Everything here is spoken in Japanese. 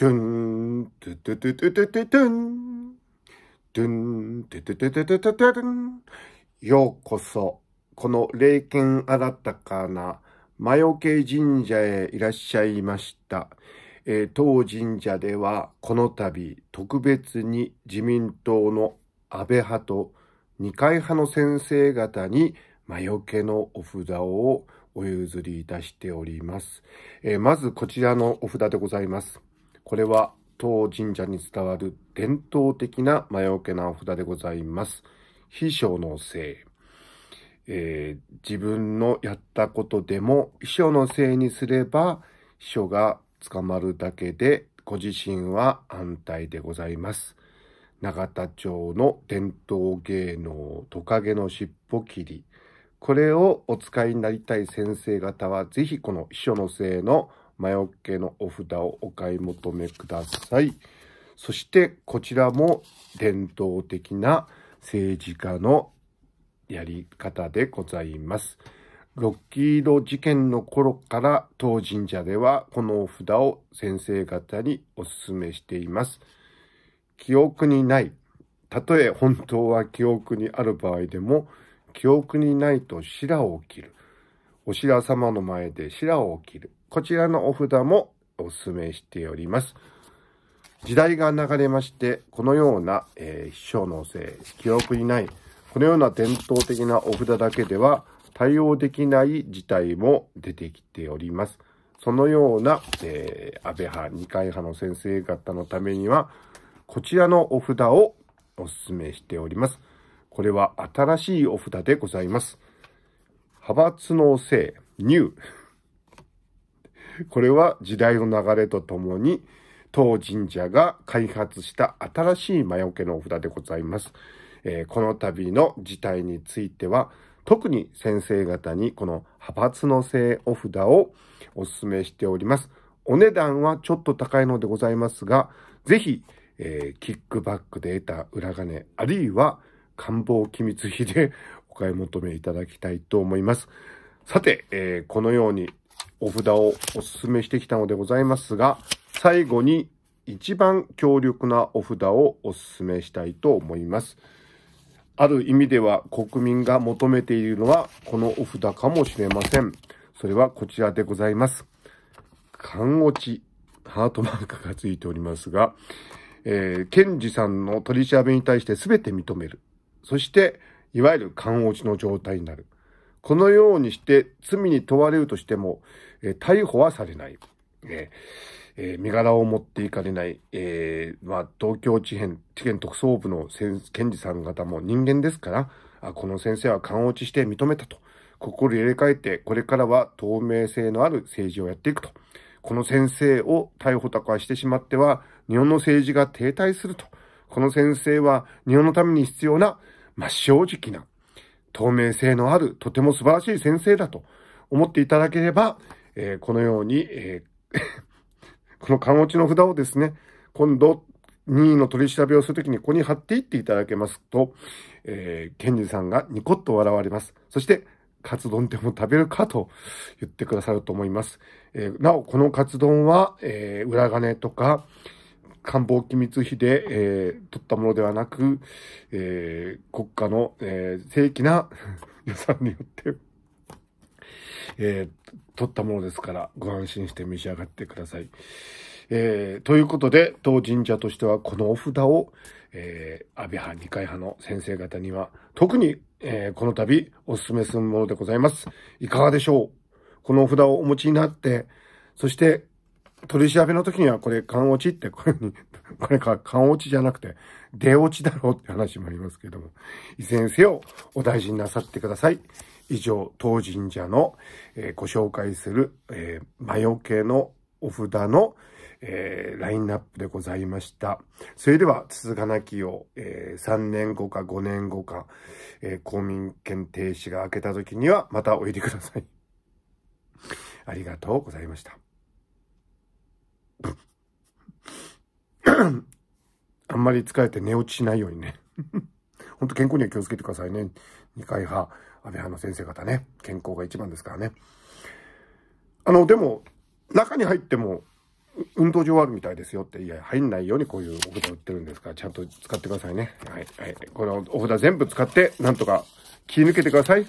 トゥン、トゥトゥトゥトゥトゥトゥトゥン、トゥン、トゥトゥトゥトゥトゥトゥトゥン。ようこそ、この霊剣あらたかな、魔除け神社へいらっしゃいました。えー、当神社では、この度、特別に自民党の安倍派と二階派の先生方に、魔除けのお札をお譲りいたしております。えー、まずこちらのお札でございます。これは当神社に伝わる伝統的な魔除けなお札でございます。秘書のせい。えー、自分のやったことでも秘書のせいにすれば秘書が捕まるだけでご自身は安泰でございます。永田町の伝統芸能トカゲの尻尾切り。これをお使いになりたい先生方は、ぜひこの秘書のせいの魔除けのお札をお買い求めください。そしてこちらも伝統的な政治家のやり方でございます。ロッキード事件の頃から当神社ではこのお札を先生方にお勧めしています。記憶にない。たとえ本当は記憶にある場合でも、記憶にないと白を切る。お白様の前で白を切る。こちらのお札もお勧めしております。時代が流れまして、このような、えー、秘書のせい、記憶にない、このような伝統的なお札だけでは対応できない事態も出てきております。そのような、えー、安倍派、二階派の先生方のためには、こちらのお札をお勧めしております。これは新しいお札でございます。派閥のせい、ニュー。これは時代の流れとともに、当神社が開発した新しい魔除けのお札でございます。えー、この度の事態については、特に先生方にこの派閥の性お札をお勧めしております。お値段はちょっと高いのでございますが、ぜひ、えー、キックバックで得た裏金、あるいは官房機密費でお買い求めいただきたいと思います。さて、えー、このようにお札をお勧めしてきたのでございますが、最後に一番強力なお札をお勧めしたいと思います。ある意味では国民が求めているのはこのお札かもしれません。それはこちらでございます。看護地、ハートマークがついておりますが、えー、検事さんの取り調べに対して全て認める。そして、いわゆる看護地の状態になる。このようにして罪に問われるとしても、えー、逮捕はされない。えー、身柄を持っていかれない、えー、まあ、東京地検地検特捜部の検事さん方も人間ですからあ、この先生は勘落ちして認めたと。心入れ替えて、これからは透明性のある政治をやっていくと。この先生を逮捕とかしてしまっては、日本の政治が停滞すると。この先生は日本のために必要な、まあ、正直な透明性のある、とても素晴らしい先生だと思っていただければ、えー、このように、えー、この缶落ちの札をですね、今度、任意の取り調べをするときにここに貼っていっていただけますと、えー、さんがニコッと笑われます。そして、カツ丼でも食べるかと言ってくださると思います。えー、なお、このカツ丼は、えー、裏金とか、官房機密費で、えー、取ったものではなく、えー、国家の、えー、正規な 予算によってえー、取ったものですから、ご安心して召し上がってください。えー、ということで、当神社としてはこのお札を、えー、安倍派、二階派の先生方には、特に、えー、この度お勧めするものでございます。いかがでしょうこのお札をお持ちになって、そして取り調べの時にはこれ、勘落ちって、これに、これか、勘落ちじゃなくて、出落ちだろうって話もありますけども、いずれにせよ、お大事になさってください。以上、当神社の、えー、ご紹介する、えー、魔除けのお札の、えー、ラインナップでございました。それでは、続かなきを、えー、3年後か5年後か、えー、公民権停止が明けた時には、またおいでください。ありがとうございました。あんまり疲れて寝落ちしないようにね。ほんと健康には気をつけてくださいね。二階派、安倍派の先生方ね。健康が一番ですからね。あの、でも、中に入っても、運動場あるみたいですよって、いや、入んないようにこういうお札売ってるんですから、ちゃんと使ってくださいね。はい、はい。このお札全部使って、なんとか切り抜けてください。